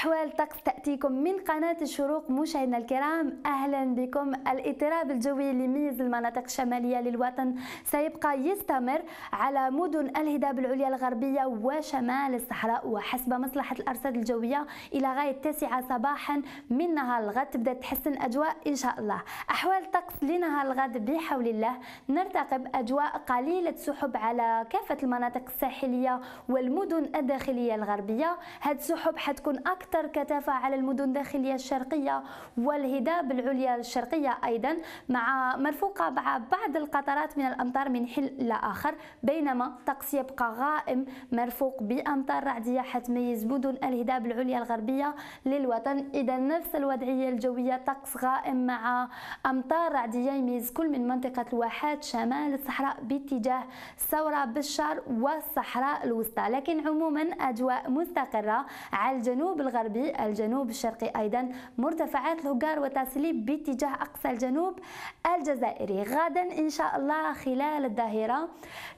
أحوال طقس تأتيكم من قناة الشروق مشاهدينا الكرام أهلا بكم الاضطراب الجوي اللي يميز المناطق الشمالية للوطن سيبقى يستمر على مدن الهضاب العليا الغربية وشمال الصحراء وحسب مصلحة الأرصاد الجوية إلى غاية التاسعة صباحا من نهار الغد تبدأ تحسن الأجواء إن شاء الله أحوال طقس لنهار الغد بحول الله نرتقب أجواء قليلة سحب على كافة المناطق الساحلية والمدن الداخلية الغربية هاد السحب حتكون أكثر أكثر كثافة على المدن الداخلية الشرقية والهداب العليا الشرقية أيضا مع مرفوقة مع بعض القطرات من الأمطار من حين إلى آخر بينما الطقس يبقى غائم مرفوق بأمطار رعدية حتميز مدن الهداب العليا الغربية للوطن إذا نفس الوضعية الجوية طقس غائم مع أمطار رعدية يميز كل من منطقة الواحات شمال الصحراء باتجاه الثورة بالشار والصحراء الوسطى لكن عموما أجواء مستقرة على الجنوب الغربي الغربي الجنوب الشرقي أيضا مرتفعات الهجار وتسليب باتجاه أقصى الجنوب الجزائري غدا إن شاء الله خلال الظهيرة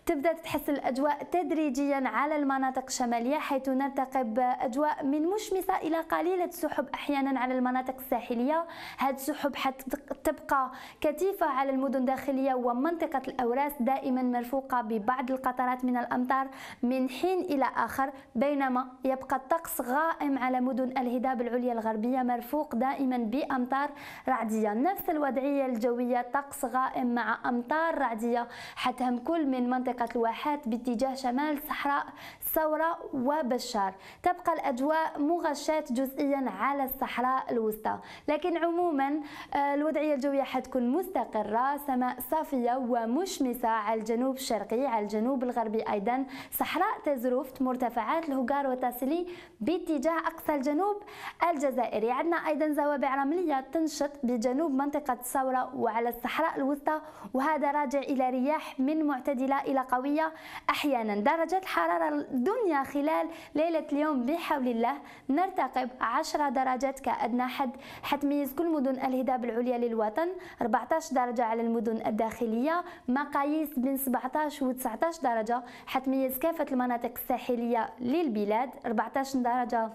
تبدأ تتحسن الأجواء تدريجيا على المناطق الشمالية حيث نرتقب أجواء من مشمسة إلى قليلة سحب أحيانا على المناطق الساحلية هاد السحب حتبقى كثيفة على المدن الداخلية ومنطقة الأوراس دائما مرفوقة ببعض القطرات من الأمطار من حين إلى آخر بينما يبقى الطقس غائم على مدن مدن الهداب العليا الغربية مرفوق دائما بأمطار رعدية نفس الوضعية الجوية طقس غائم مع أمطار رعدية حتهم كل من منطقة الواحات باتجاه شمال صحراء ثورة وبشار تبقى الأجواء مغشاة جزئيا على الصحراء الوسطى لكن عموما آه، الوضعية الجوية حتكون مستقرة سماء صافية ومشمسة على الجنوب الشرقي على الجنوب الغربي أيضا صحراء تزروفت مرتفعات الهجار وتصلي باتجاه أقصى الجنوب الجزائري عندنا أيضا زوابع رملية تنشط بجنوب منطقة الثورة وعلى الصحراء الوسطى وهذا راجع إلى رياح من معتدلة إلى قوية أحيانا درجة الحرارة الدنيا خلال ليلة اليوم بحول الله نرتقب 10 درجات كأدنى حد حتميز كل مدن الهداب العليا للوطن 14 درجة على المدن الداخلية مقاييس بين 17 و 19 درجة حتميز كافة المناطق الساحلية للبلاد 14 درجة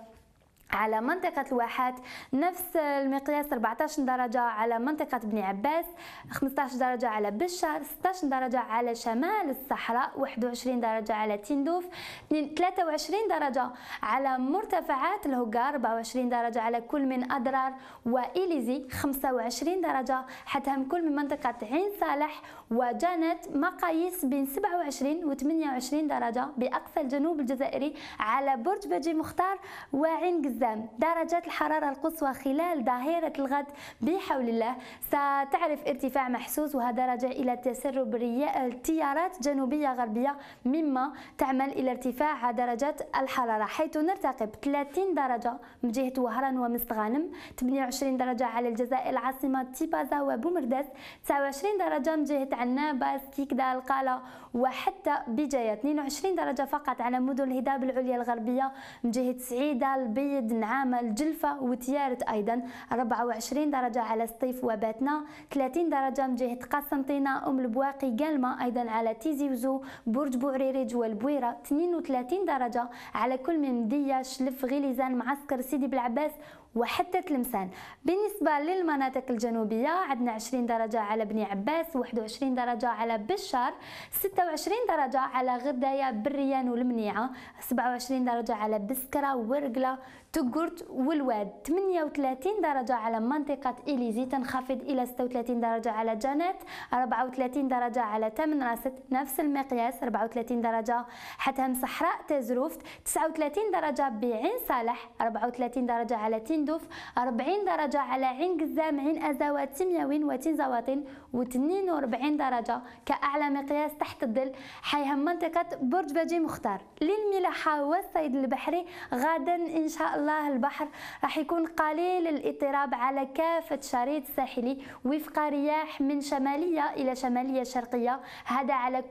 على منطقة الواحات نفس المقياس 14 درجة على منطقة بني عباس 15 درجة على بشار 16 درجة على شمال الصحراء 21 درجة على تندوف 23 درجة على مرتفعات الهقار 24 درجة على كل من أدرار وإليزي 25 درجة حتهم كل من منطقة عين صالح وجانت مقاييس بين 27 و 28 درجة بأقصى الجنوب الجزائري على برج بجي مختار وعين الزام درجات الحرارة القصوى خلال ظهيرة الغد بحول الله ستعرف ارتفاع محسوس وهذا درجة إلى تسرب التيارات جنوبية غربية مما تعمل إلى ارتفاع درجات الحرارة حيث نرتقب 30 درجة من جهة وهران ومستغانم 28 درجة على الجزائر العاصمة تيبازا وبومرداس 29 درجة من جهة عنابة سكيكدا القالة وحتى بجاية 22 درجة فقط على مدن الهضاب العليا الغربية من جهة سعيدة البيض يد نعامة جلفة وتيارة أيضا 24 درجة على سطيف وباتنا 30 درجة من جهة قسنطينة أم البواقي قلمة أيضا على تيزي وزو برج بوعريري والبويرة البويرة 32 درجة على كل من مدية شلف غليزان معسكر سيدي بلعباس وحتى تلمسان بالنسبة للمناطق الجنوبية عندنا 20 درجة على بني عباس 21 درجة على بشار 26 درجة على غرداية بريان والمنيعة 27 درجة على بسكرة ورقلة تقرت والواد 38 درجة على منطقة إليزي تنخفض إلى 36 درجة على جانات 34 درجة على تمن راست نفس المقياس 34 درجة حتى صحراء تزروفت 39 درجة بعين صالح 34 درجة على تين تندف 40 درجة على عين قزام عين أزوات سمياوين وتين زواطين و42 درجة كأعلى مقياس تحت الظل حيهم منطقة برج بجي مختار للملاحة والصيد البحري غدا إن شاء الله البحر راح يكون قليل الاضطراب على كافة شريط الساحلي وفق رياح من شمالية إلى شمالية شرقية هذا على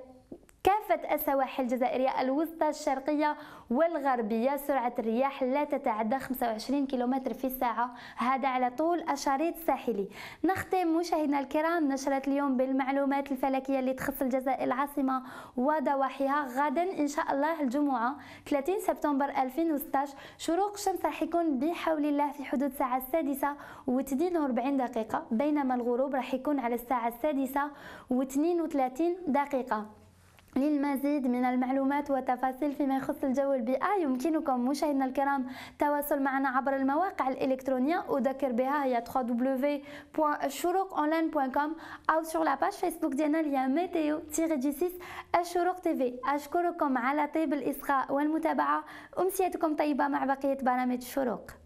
كافة السواحل الجزائرية الوسطى الشرقية والغربية سرعة الرياح لا تتعدى 25 كم في الساعة هذا على طول الشريط الساحلي نختم مشاهدنا الكرام نشرة اليوم بالمعلومات الفلكية اللي تخص الجزائر العاصمة وضواحيها غدا إن شاء الله الجمعة 30 سبتمبر 2016 شروق الشمس راح يكون بحول الله في حدود الساعة السادسة و42 دقيقة بينما الغروب راح يكون على الساعة السادسة و32 دقيقة للمزيد من المعلومات والتفاصيل فيما يخص الجو البيئة يمكنكم مشاهدينا الكرام التواصل معنا عبر المواقع الإلكترونية أذكر بها هي www.shurokonline.com أو sur la page فيسبوك ديالنا اللي هي ميتيو تيغي جي 6 الشروق تيفي أشكركم على طيب الإصغاء والمتابعة أمسيتكم طيبة مع بقية برامج الشروق